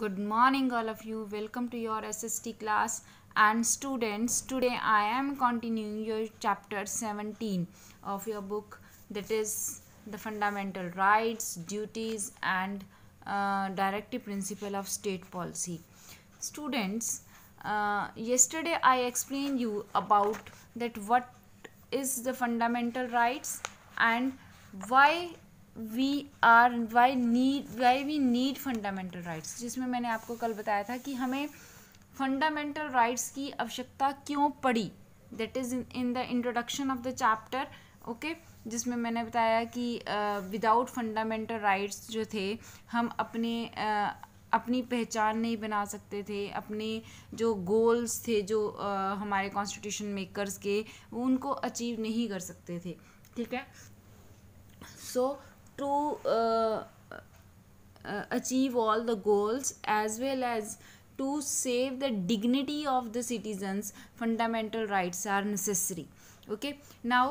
Good morning all of you. Welcome to your SST class and students. Today I am continuing your chapter 17 of your book that is the fundamental rights, duties and uh, directive principle of state policy. Students, uh, yesterday I explained you about that what is the fundamental rights and why we are why need why we need fundamental rights जिसमें मैंने आपको कल बताया था कि हमें fundamental rights की आवश्यकता क्यों पड़ी that is in the introduction of the chapter okay जिसमें मैंने बताया कि विदाउट फंडामेंटल राइट्स जो थे हम अपने uh, अपनी पहचान नहीं बना सकते थे अपने जो गोल्स थे जो uh, हमारे कॉन्स्टिट्यूशन मेकर्स के उनको अचीव नहीं कर सकते थे ठीक है सो so, to uh, achieve all the goals as well as to save the dignity of the citizens fundamental rights are necessary okay now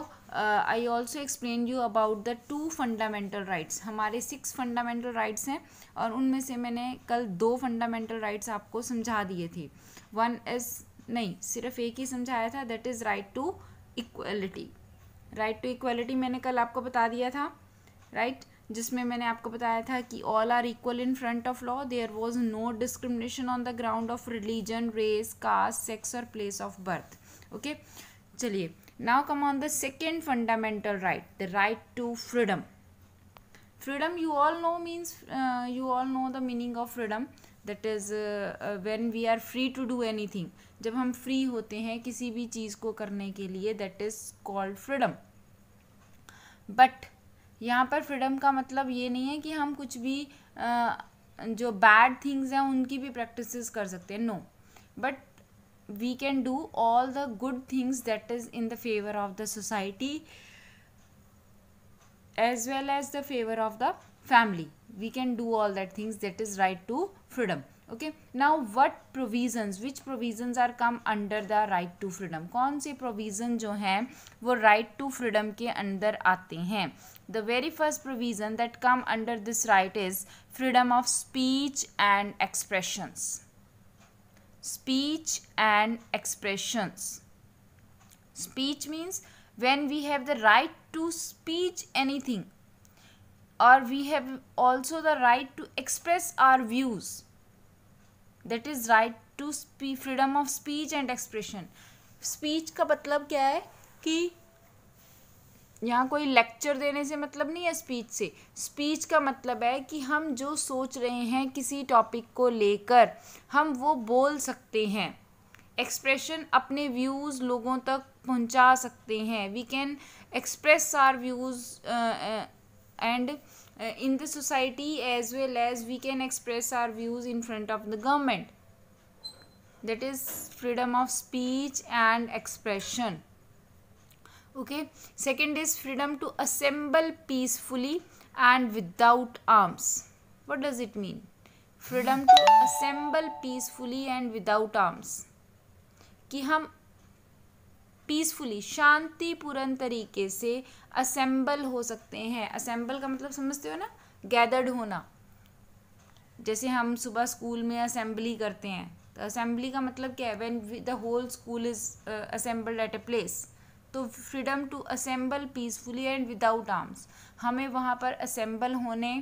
uh, i also explained you about the two fundamental rights हमारे six fundamental rights हैं और उनमें से मैंने कल दो fundamental rights आपको समझा दिए थे one is नहीं सिर्फ एक ही समझाया था that is right to equality right to equality मैंने कल आपको बता दिया था राइट जिसमें मैंने आपको बताया था कि all are equal in front of law there was no discrimination on the ground of religion race caste sex और प्लेस ऑफ बर्थ ओके चलिए now come on the second fundamental right the right to freedom freedom you all know means you all know the meaning of freedom that is when we are free to do anything जब हम free होते हैं किसी भी चीज़ को करने के लिए that is called freedom but यहाँ पर फ्रीडम का मतलब ये नहीं है कि हम कुछ भी आ, जो बैड थिंग्स हैं उनकी भी प्रैक्टिस कर सकते हैं no but we can do all the good things that is in the favour of the society as well as the favour of the family we can do all that things that is right to freedom okay now what provisions which provisions are come under the right to freedom कौन से provision jo हैं wo right to freedom ke andar आते हैं the very first provision that come under this right is freedom of speech and expressions speech and expressions speech means when we have the right to speech anything or we have also the right to express our views that is right to speech freedom of speech and expression speech का मतलब क्या है कि यहाँ कोई lecture देने से मतलब नहीं है स्पीच से स्पीच का मतलब है कि हम जो सोच रहे हैं किसी टॉपिक को लेकर हम वो बोल सकते हैं एक्सप्रेशन अपने व्यूज़ लोगों तक पहुँचा सकते हैं we can express our views and uh, in the society as well as we can express our views in front of the government that is freedom of speech and expression okay second is freedom to assemble peacefully and without arms what does it mean freedom to assemble peacefully and without arms कि हम peacefully शांतिपूर्ण तरीके से assemble हो सकते हैं assemble का मतलब समझते हो ना गैदर्ड होना जैसे हम सुबह स्कूल में असेंबली करते हैं तो असेंबली का मतलब क्या है when the whole school is assembled at a place तो freedom to assemble peacefully and without arms हमें वहाँ पर असेंबल होने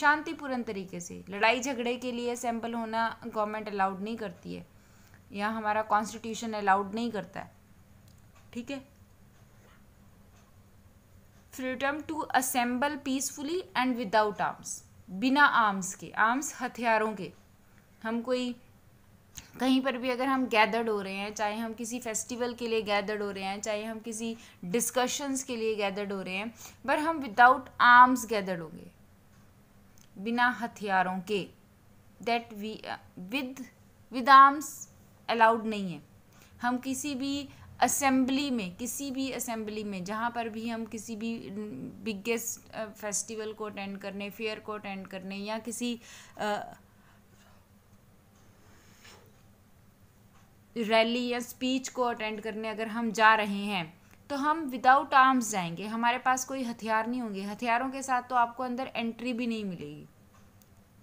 शांतिपूर्ण तरीके से लड़ाई झगड़े के लिए असेंबल होना गवर्नमेंट अलाउड नहीं करती है या हमारा कॉन्स्टिट्यूशन अलाउड नहीं करता है ठीक है freedom to assemble peacefully and without arms बिना आर्म्स के आर्म्स हथियारों के हम कोई कहीं पर भी अगर हम गैदर्ड हो रहे हैं चाहे हम किसी फेस्टिवल के लिए गैदर्ड हो रहे हैं चाहे हम किसी डिस्कशंस के लिए गैदर्ड हो रहे हैं पर हम विदाउट आर्म्स गैदर्ड होंगे बिना हथियारों के that we with with arms allowed नहीं है हम किसी भी असेंबली में किसी भी असेंबली में जहाँ पर भी हम किसी भी बिगेस्ट फेस्टिवल को अटेंड करने फेयर को अटेंड करने या किसी रैली या स्पीच को अटेंड करने अगर हम जा रहे हैं तो हम विदाउट आर्म्स जाएंगे हमारे पास कोई हथियार नहीं होंगे हथियारों के साथ तो आपको अंदर एंट्री भी नहीं मिलेगी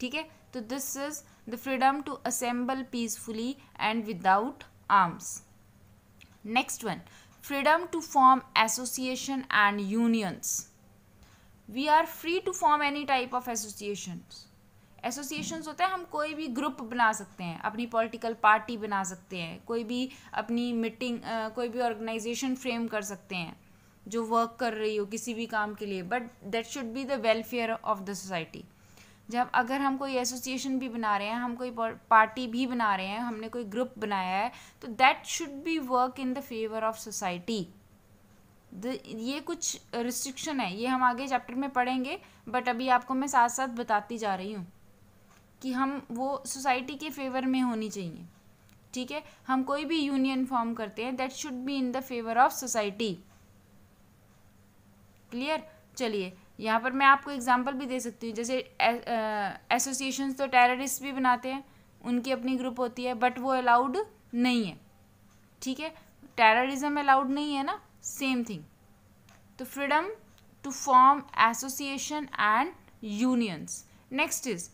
ठीक है तो this is the freedom to assemble peacefully and without arms next one freedom to form association and unions we are free to form any type of association association होते हैं हम कोई भी ग्रुप बना सकते हैं अपनी पॉलिटिकल पार्टी बना सकते हैं कोई भी अपनी मीटिंग कोई भी ऑर्गेनाइजेशन फ्रेम कर सकते हैं जो वर्क कर रही हो किसी भी काम के लिए but that should be the welfare of the society जब अगर हम कोई एसोसिएशन भी बना रहे हैं हम कोई पार्टी भी बना रहे हैं हमने कोई ग्रुप बनाया है तो that should be work in the favour of society ये कुछ रिस्ट्रिक्शन है ये हम आगे चैप्टर में पढ़ेंगे बट अभी आपको मैं साथ साथ बताती जा रही हूँ कि हम वो सोसाइटी के फेवर में होनी चाहिए ठीक है हम कोई भी यूनियन फॉर्म करते हैं that should be in the favour of society clear चलिए यहाँ पर मैं आपको एग्जांपल भी दे सकती हूँ जैसे एसोसिएशन तो टेररिस्ट भी बनाते हैं उनकी अपनी ग्रुप होती है बट वो अलाउड नहीं है ठीक है टेररिज्म अलाउड नहीं है ना सेम थिंग तो freedom to form association and unions next is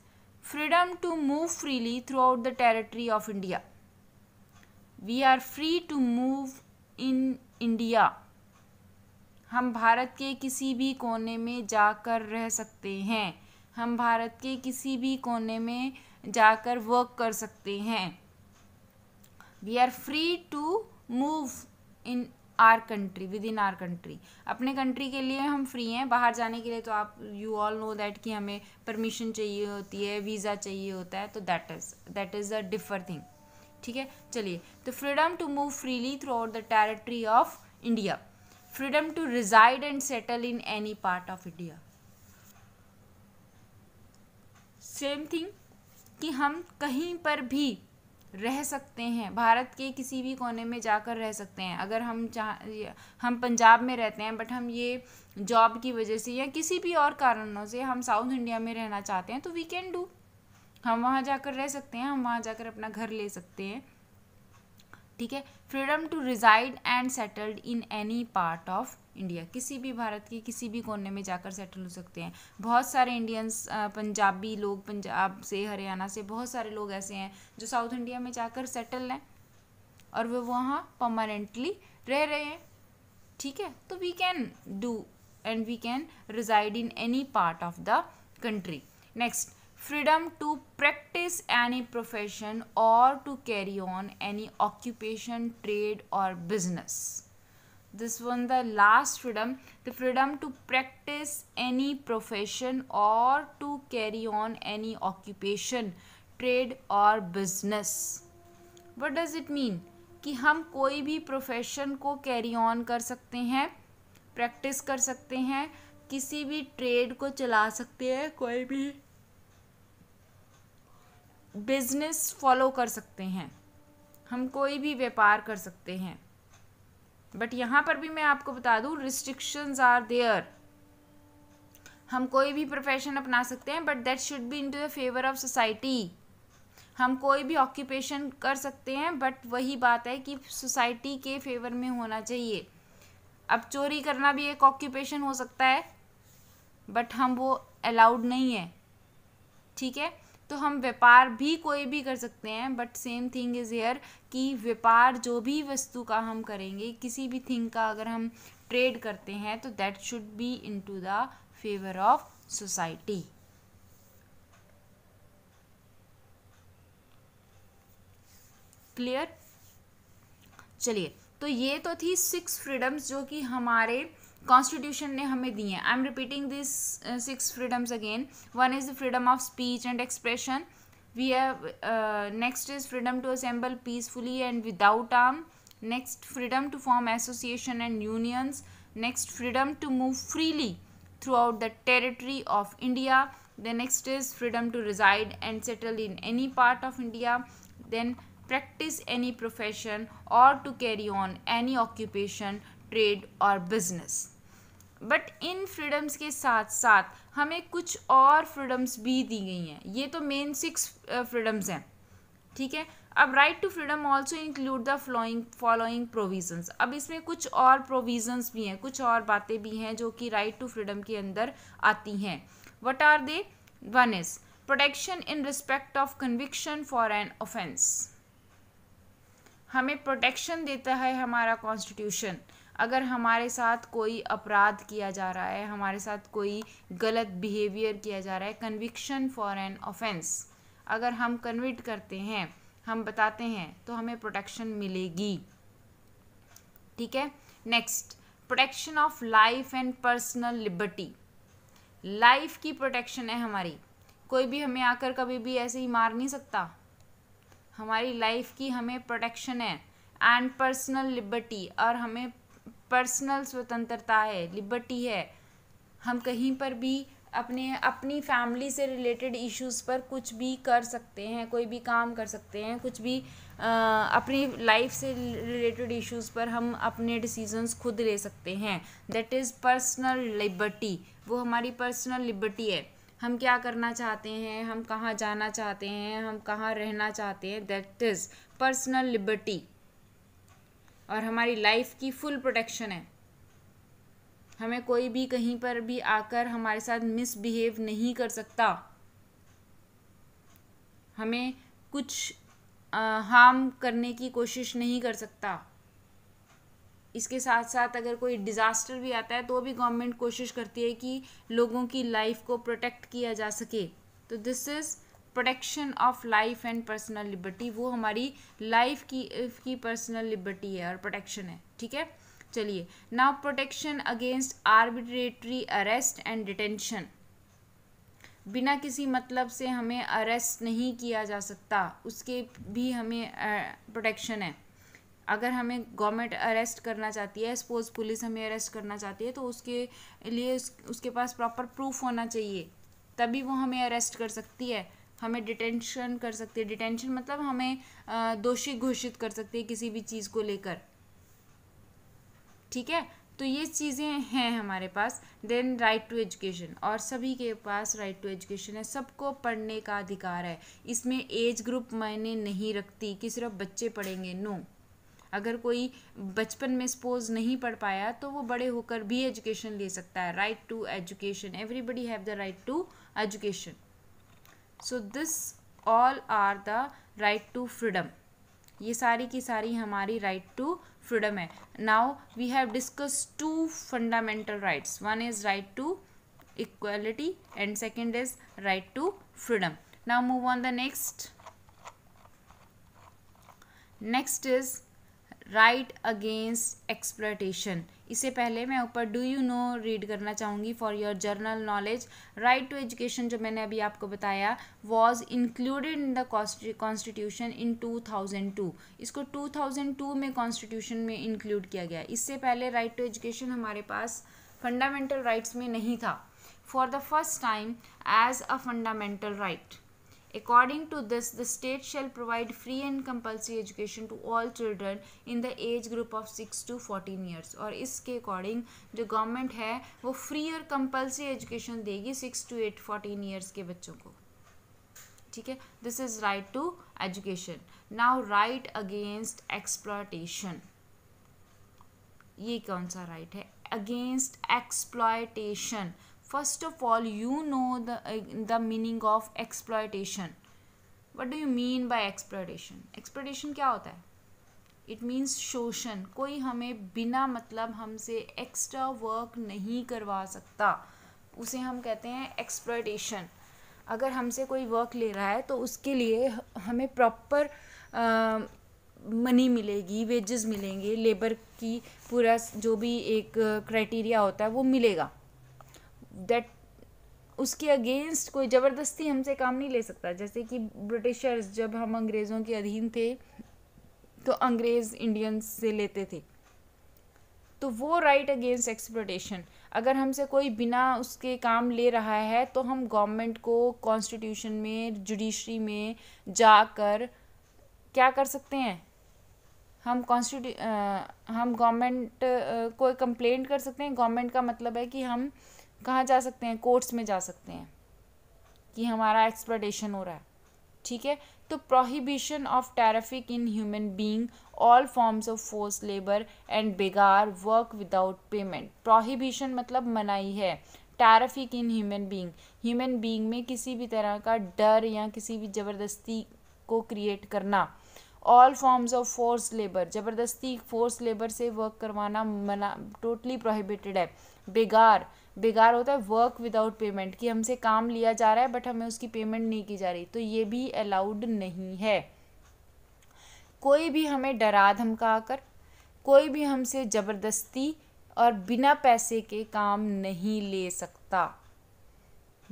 freedom to move freely throughout the territory of India we are free to move in India हम भारत के किसी भी कोने में जाकर रह सकते हैं हम भारत के किसी भी कोने में जाकर वर्क कर सकते हैं we are free to move in our country within our country अपने कंट्री के लिए हम फ्री हैं बाहर जाने के लिए तो आप यू ऑल नो दैट कि हमें परमिशन चाहिए होती है वीज़ा चाहिए होता है तो that is that is a differ thing ठीक है चलिए तो freedom to move freely throughout the territory of India freedom to reside and settle in any part of India. Same thing कि हम कहीं पर भी रह सकते हैं भारत के किसी भी कोने में जाकर रह सकते हैं अगर हम चाह हम पंजाब में रहते हैं बट हम ये जॉब की वजह से या किसी भी और कारणों से हम साउथ इंडिया में रहना चाहते हैं तो वी कैन डू हम वहाँ जाकर रह सकते हैं हम वहाँ जाकर अपना घर ले सकते हैं ठीक है freedom to reside and settled in any part of India किसी भी भारत के किसी भी कोने में जाकर सेटल हो सकते हैं बहुत सारे इंडियंस पंजाबी लोग पंजाब से हरियाणा से बहुत सारे लोग ऐसे हैं जो साउथ इंडिया में जाकर सेटल हैं और वे वहाँ परमानेंटली रह रहे हैं ठीक है तो we can do and we can reside in any part of the country next freedom to practice any profession or to carry on any occupation trade or business this one the last freedom the freedom to practice any profession or to carry on any occupation trade or business what does it mean कि हम कोई भी profession को carry on कर सकते हैं practice कर सकते हैं किसी भी ट्रेड को चला सकते हैं कोई भी बिज़नेस फॉलो कर सकते हैं हम कोई भी व्यापार कर सकते हैं बट यहाँ पर भी मैं आपको बता दूँ रिस्ट्रिक्शंस आर देयर हम कोई भी प्रोफेशन अपना सकते हैं but that should be in to the favour of society हम कोई भी ऑक्यूपेशन कर सकते हैं बट वही बात है कि सोसाइटी के फेवर में होना चाहिए अब चोरी करना भी एक ऑक्यूपेशन हो सकता है बट हम वो अलाउड नहीं है ठीक है तो हम व्यापार भी कोई भी कर सकते हैं but same thing is here कि व्यापार जो भी वस्तु का हम करेंगे किसी भी थिंग का अगर हम ट्रेड करते हैं तो that should be in to the favour of society clear चलिए तो ये तो थी सिक्स फ्रीडम्स जो कि हमारे Constitution ने हमें दी हैं I am repeating this six freedoms again one is the freedom of speech and expression we have next is freedom to assemble peacefully and without next freedom to form association and unions next freedom to move freely throughout the territory of india the next is freedom to reside and settle in any part of india then practice any profession or to carry on any occupation trade or business but इन freedoms के साथ साथ हमें कुछ और freedoms भी दी गई हैं ये तो मेन सिक्स फ्रीडम्स हैं ठीक है अब right to freedom also include the flowing following provisions अब इसमें कुछ और प्रोविजंस भी हैं कुछ और बातें भी हैं जो कि राइट टू फ्रीडम के अंदर आती हैं what are they one is protection in respect of conviction for an offence हमें प्रोटेक्शन देता है हमारा कॉन्स्टिट्यूशन अगर हमारे साथ कोई अपराध किया जा रहा है हमारे साथ कोई गलत बिहेवियर किया जा रहा है कन्विक्शन फॉर एन ऑफेंस अगर हम कन्विट करते हैं हम बताते हैं तो हमें प्रोटेक्शन मिलेगी ठीक है next protection of life and personal liberty life की प्रोटेक्शन है हमारी कोई भी हमें आकर कभी भी ऐसे ही मार नहीं सकता हमारी लाइफ की हमें प्रोटेक्शन है एंड पर्सनल लिबर्टी और हमें पर्सनल स्वतंत्रता है लिबर्टी है हम कहीं पर भी अपने अपनी फैमिली से रिलेटेड इश्यूज पर कुछ भी कर सकते हैं कोई भी काम कर सकते हैं कुछ भी आ, अपनी लाइफ से रिलेटेड इश्यूज पर हम अपने डिसीजंस खुद ले सकते हैं दैट इज़ पर्सनल लिबर्टी वो हमारी पर्सनल लिबर्टी है हम क्या करना चाहते हैं हम कहाँ जाना चाहते हैं हम कहाँ रहना चाहते हैं दैट इज़ पर्सनल लिबर्टी और हमारी लाइफ की फुल प्रोटेक्शन है हमें कोई भी कहीं पर भी आकर हमारे साथ मिसबिहेव नहीं कर सकता हमें कुछ हार्म करने की कोशिश नहीं कर सकता इसके साथ साथ अगर कोई डिज़ास्टर भी आता है तो भी गवर्नमेंट कोशिश करती है कि लोगों की लाइफ को प्रोटेक्ट किया जा सके तो this is protection of life and personal liberty वो हमारी लाइफ की की पर्सनल लिबर्टी है और प्रोटेक्शन है ठीक है चलिए now protection against arbitrary arrest and detention बिना किसी मतलब से हमें अरेस्ट नहीं किया जा सकता उसके भी हमें प्रोटेक्शन है अगर हमें गवर्नमेंट अरेस्ट करना चाहती है सपोज पुलिस हमें अरेस्ट करना चाहती है तो उसके लिए उस, उसके पास प्रॉपर प्रूफ होना चाहिए तभी वो हमें अरेस्ट कर सकती है हमें डिटेंशन कर सकती है डिटेंशन मतलब हमें दोषी घोषित कर सकती है किसी भी चीज़ को लेकर ठीक है तो ये चीज़ें हैं हमारे पास देन राइट टू एजुकेशन और सभी के पास राइट टू एजुकेशन है सबको पढ़ने का अधिकार है इसमें एज ग्रुप मायने नहीं रखती कि सिर्फ बच्चे पढ़ेंगे नो no. अगर कोई बचपन में सपोज नहीं पढ़ पाया तो वो बड़े होकर भी एजुकेशन ले सकता है right to education everybody have the right to education so this all are the right to freedom ये सारी की सारी हमारी राइट टू फ्रीडम है now we have discuss two fundamental rights one is right to equality and second is right to freedom now move on the next next is right against exploitation इससे पहले मैं ऊपर do you no read करना चाहूँगी for your general knowledge right to education जो मैंने अभी आपको बताया was included in the constitution in 2002 इसको 2002 में कॉन्स्टिट्यूशन में इंक्लूड किया गया इससे पहले राइट टू एजुकेशन हमारे पास फंडामेंटल राइट्स में नहीं था for the first time as a fundamental right According to this, the state shall provide free and compulsory education to all children in the age group of 6 to 14 years. और इसके according जो government hai wo free or compulsory education degi 6 to 8 14 years ke बच्चों ko ठीक है this is right to education now right against exploitation ये कौन सा right right है against exploitation first of all you know the uh, the meaning of exploitation what do you mean by exploitation exploitation क्या होता है it means शोषण कोई हमें बिना मतलब हमसे एक्स्ट्रा वर्क नहीं करवा सकता उसे हम कहते हैं एक्सप्लोइटेशन अगर हमसे कोई वर्क ले रहा है तो उसके लिए हमें प्रॉपर मनी मिलेगी वेजेस मिलेंगे लेबर की पूरा जो भी एक क्राइटेरिया होता है वो मिलेगा दैट उसके अगेंस्ट कोई ज़बरदस्ती हमसे काम नहीं ले सकता जैसे कि ब्रिटिशर्स जब हम अंग्रेज़ों के अधीन थे तो अंग्रेज़ इंडियंस से लेते थे तो वो राइट अगेंस्ट एक्सप्लोटेशन अगर हमसे कोई बिना उसके काम ले रहा है तो हम गवर्नमेंट को कॉन्स्टिट्यूशन में जुडिशरी में जाकर क्या कर सकते हैं हम कॉन्स्टिट्यू हम गवर्नमेंट को कंप्लेंट कर सकते हैं गवर्नमेंट का मतलब है कि हम कहाँ जा सकते हैं कोर्ट्स में जा सकते हैं कि हमारा एक्सप्लोटेशन हो रहा है ठीक है तो prohibition of traffic in human being all forms of force labour एंड बेगार वर्क विदाउट पेमेंट प्रोहिबिशन मतलब मनाई है traffic in human being human being में किसी भी तरह का डर या किसी भी ज़बरदस्ती को क्रिएट करना all forms of force labour ज़बरदस्ती फोर्स लेबर से वर्क करवाना मना टोटली प्रोहिबिटेड है बेगार बेकार होता है वर्क विदाउट पेमेंट कि हमसे काम लिया जा रहा है बट हमें उसकी पेमेंट नहीं की जा रही तो ये भी अलाउड नहीं है कोई भी हमें डरा धमका कर कोई भी हमसे ज़बरदस्ती और बिना पैसे के काम नहीं ले सकता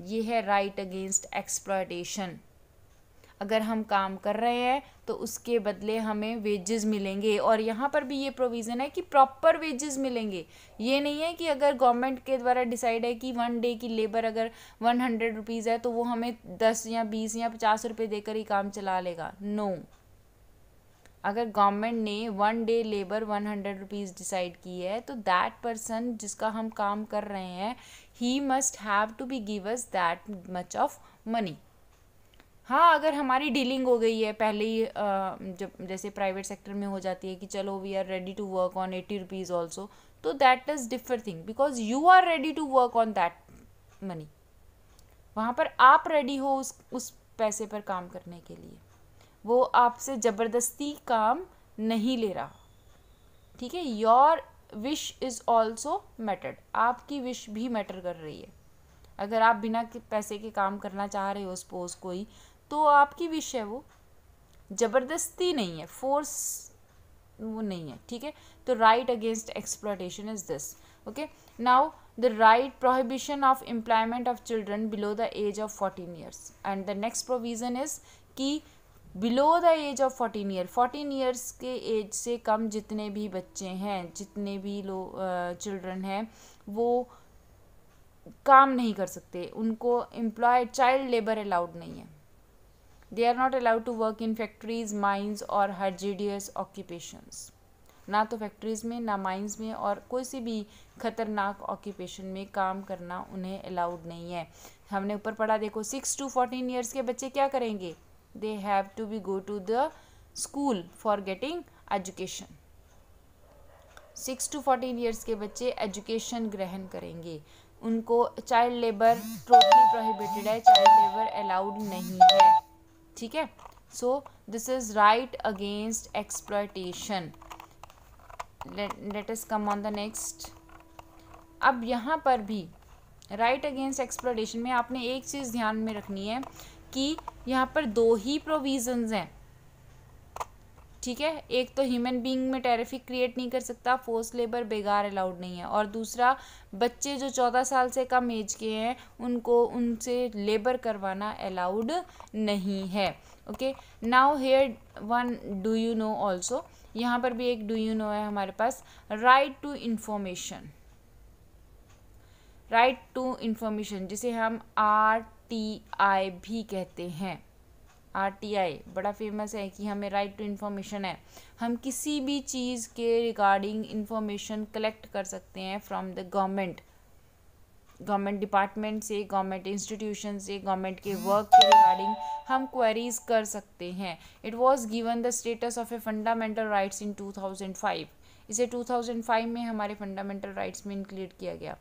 ये है राइट अगेंस्ट एक्सप्लॉयटेशन अगर हम काम कर रहे हैं तो उसके बदले हमें वेजेस मिलेंगे और यहाँ पर भी ये प्रोविज़न है कि प्रॉपर वेजेस मिलेंगे ये नहीं है कि अगर गवर्नमेंट के द्वारा डिसाइड है कि वन डे की लेबर अगर वन हंड्रेड रुपीज़ है तो वो हमें दस या बीस या पचास रुपये देकर ही काम चला लेगा नो no. अगर गवर्नमेंट ने one day labour one hundred rupees decide की है तो दैट पर्सन जिसका हम काम कर रहे हैं he must have to be give us that much of money हाँ अगर हमारी डीलिंग हो गई है पहले ही जब जैसे प्राइवेट सेक्टर में हो जाती है कि चलो we are ready to work on eighty rupees also तो that is differ thing because you are ready to work on that money वहाँ पर आप रेडी हो उस उस पैसे पर काम करने के लिए वो आपसे ज़बरदस्ती काम नहीं ले रहा ठीक है your wish is also mattered आपकी विश भी मैटर कर रही है अगर आप बिना पैसे के काम करना चाह रहे हो सपोज कोई तो आपकी विश है वो ज़बरदस्ती नहीं है फोर्स वो नहीं है ठीक है तो right against exploitation is this okay now the right prohibition of employment of children below the age of fourteen years and the next provision is कि below the age of fourteen year fourteen years के age से कम जितने भी बच्चे हैं जितने भी लो चिल्ड्रन हैं वो काम नहीं कर सकते उनको एम्प्लॉय चाइल्ड लेबर अलाउड नहीं है they are not allowed to work in factories mines और hazardous ऑक्यूपेशंस ना तो फैक्ट्रीज़ में ना माइंस में और कोई सी भी ख़तरनाक ऑक्यूपेशन में काम करना उन्हें अलाउड नहीं है हमने ऊपर पढ़ा देखो सिक्स टू फोर्टीन ईयर्स के बच्चे क्या करेंगे they have to be go to the school for getting education six to fourteen years के बच्चे एजुकेशन ग्रहण करेंगे उनको चाइल्ड लेबर टोटली प्रोहिबिटेड है चाइल्ड लेबर अलाउड नहीं है ठीक है so this is right against exploitation let is come on the next अब यहाँ पर भी राइट अगेंस्ट एक्सप्लाइटेशन में आपने एक चीज़ ध्यान में रखनी है कि यहाँ पर दो ही प्रोविजन हैं ठीक है एक तो ह्यूमन बीइंग में टेरिफिक क्रिएट नहीं कर सकता फोर्स लेबर बेगार अलाउड नहीं है और दूसरा बच्चे जो चौदह साल से कम एज के हैं उनको उनसे लेबर करवाना अलाउड नहीं है okay now here one do you know also यहाँ पर भी एक डू यू नो है हमारे पास right to information right to information जिसे हम आर टी आई भी कहते हैं आरटीआई बड़ा फेमस है कि हमें राइट टू इन्फॉर्मेशन है हम किसी भी चीज़ के रिगार्डिंग इंफॉर्मेशन कलेक्ट कर सकते हैं from the government government department से गवर्नमेंट इंस्टीट्यूशन से गवर्नमेंट के वर्क के रिगार्डिंग हम क्वेरीज कर सकते हैं it was given the status of a fundamental rights in 2005 इसे 2005 में हमारे फंडामेंटल राइट्स में इंक्लूड किया गया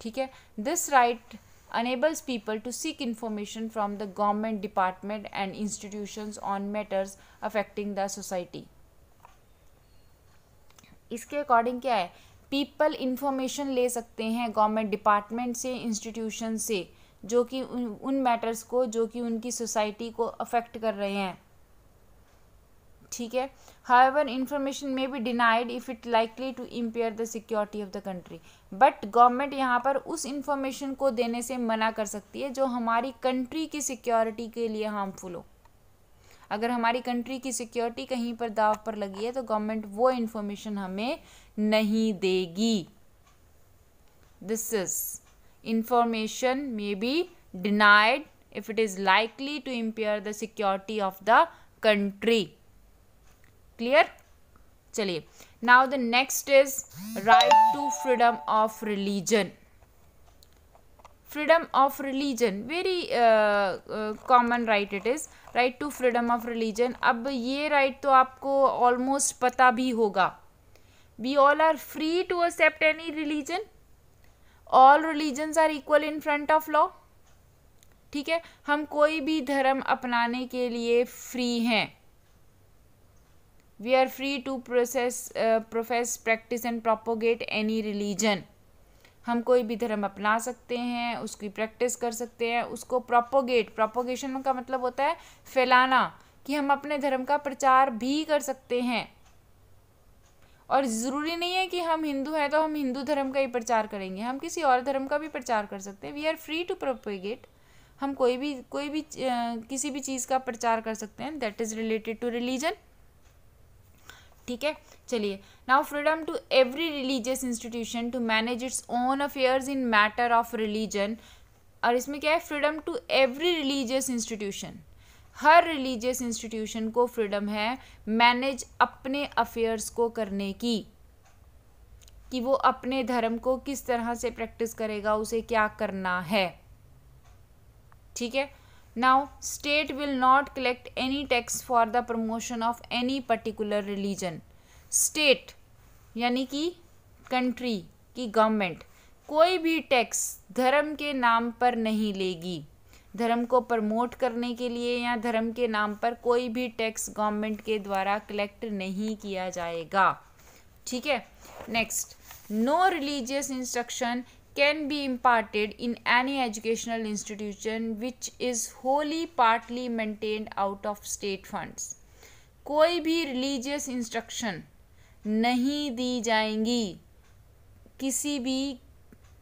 ठीक है this right enables people to seek information from the government department and institutions on matters affecting the society इसके according क्या है पीपल इंफॉर्मेशन ले सकते हैं गवर्नमेंट डिपार्टमेंट से इंस्टीट्यूशन से जो कि उन मैटर्स को जो कि उनकी सोसाइटी को अफेक्ट कर रहे हैं ठीक है हावेवर इंफॉर्मेशन में भी denied if it likely to impair the security of the country but government यहाँ पर उस इंफॉर्मेशन को देने से मना कर सकती है जो हमारी कंट्री की सिक्योरिटी के लिए हार्मफुल हो अगर हमारी कंट्री की सिक्योरिटी कहीं पर दाव पर लगी है तो गवर्नमेंट वो इंफॉर्मेशन हमें नहीं देगी this is information may be denied if it is likely to impair the security of the country clear चलिए now the next is right to freedom of religion freedom of religion very common right it is right to freedom of religion अब ये right right तो आपको almost पता भी होगा we all are free to accept any religion all religion are equal in front of law ठीक है हम कोई भी धर्म अपनाने के लिए फ्री हैं we are free to process profess practice and propagate any religion हम कोई भी धर्म अपना सकते हैं उसकी प्रैक्टिस कर सकते हैं उसको प्रोपोगेट प्रोपोगेशन का मतलब होता है फैलाना कि हम अपने धर्म का प्रचार भी कर सकते हैं और ज़रूरी नहीं है कि हम हिंदू हैं तो हम हिंदू धर्म का ही प्रचार करेंगे हम किसी और धर्म का भी प्रचार कर सकते हैं we are free to propagate हम कोई भी कोई भी किसी भी चीज़ का प्रचार कर सकते हैं that is related to religion ठीक है चलिए now freedom to every religious institution to manage its own affairs in matter of religion और इसमें क्या है freedom to every religious institution हर रिलीजियस इंस्टीट्यूशन को फ्रीडम है मैनेज अपने अफेयर्स को करने की कि वो अपने धर्म को किस तरह से प्रैक्टिस करेगा उसे क्या करना है ठीक है now state will not collect any tax for the promotion of any particular religion state यानी कि कंट्री की गवर्नमेंट कोई भी टैक्स धर्म के नाम पर नहीं लेगी धर्म को प्रमोट करने के लिए या धर्म के नाम पर कोई भी टैक्स गवर्नमेंट के द्वारा कलेक्ट नहीं किया जाएगा ठीक है next no religious instruction can be imparted in any educational institution which is wholly partly maintained out of state funds कोई भी religious instruction नहीं दी जाएंगी किसी भी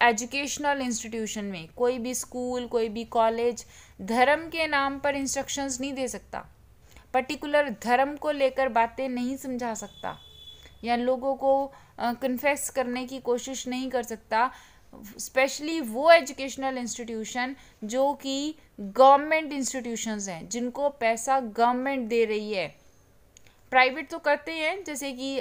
एजुकेशनल इंस्टीट्यूशन में कोई भी स्कूल कोई भी कॉलेज धर्म के नाम पर इंस्ट्रक्शंस नहीं दे सकता पर्टिकुलर धर्म को लेकर बातें नहीं समझा सकता या लोगों को कन्फेस करने की कोशिश नहीं कर सकता स्पेशली वो एजुकेशनल इंस्टीट्यूशन जो कि गवर्नमेंट इंस्टीट्यूशंस हैं जिनको पैसा गवर्नमेंट दे रही है प्राइवेट तो करते हैं जैसे कि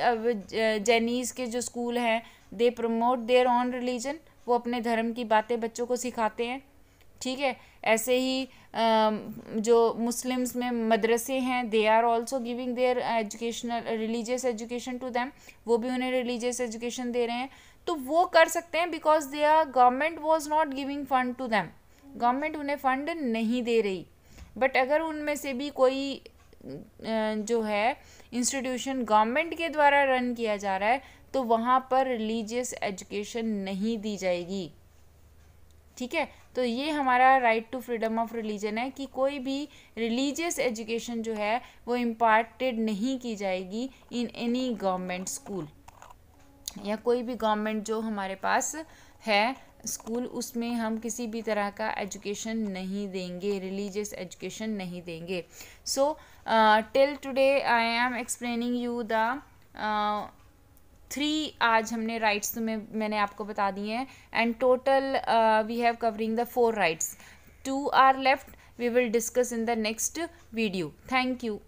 जैनीज़ के जो स्कूल हैं they promote their own religion वो अपने धर्म की बातें बच्चों को सिखाते हैं ठीक है ऐसे ही जो मुस्लिम्स में मदरसे हैं they are also giving their educational religious education to them वो भी उन्हें रिलीजियस एजुकेशन दे रहे हैं तो वो कर सकते हैं because they are government was not giving fund to them government उन्हें फ़ंड नहीं दे रही बट अगर उनमें से भी कोई जो है इंस्टीट्यूशन गवर्नमेंट के द्वारा रन किया जा रहा है तो वहाँ पर रिलीजियस एजुकेशन नहीं दी जाएगी ठीक है तो ये हमारा right to freedom of religion है कि कोई भी रिलीजियस एजुकेशन जो है वो इम्पार्टेड नहीं की जाएगी इन एनी गवर्नमेंट स्कूल या कोई भी गवर्नमेंट जो हमारे पास है स्कूल उसमें हम किसी भी तरह का एजुकेशन नहीं देंगे रिलीजियस एजुकेशन नहीं देंगे so till today I am explaining you the three आज हमने राइट्स में मैंने आपको बता दिए हैं and total we have covering the four rights two are left we will discuss in the next video thank you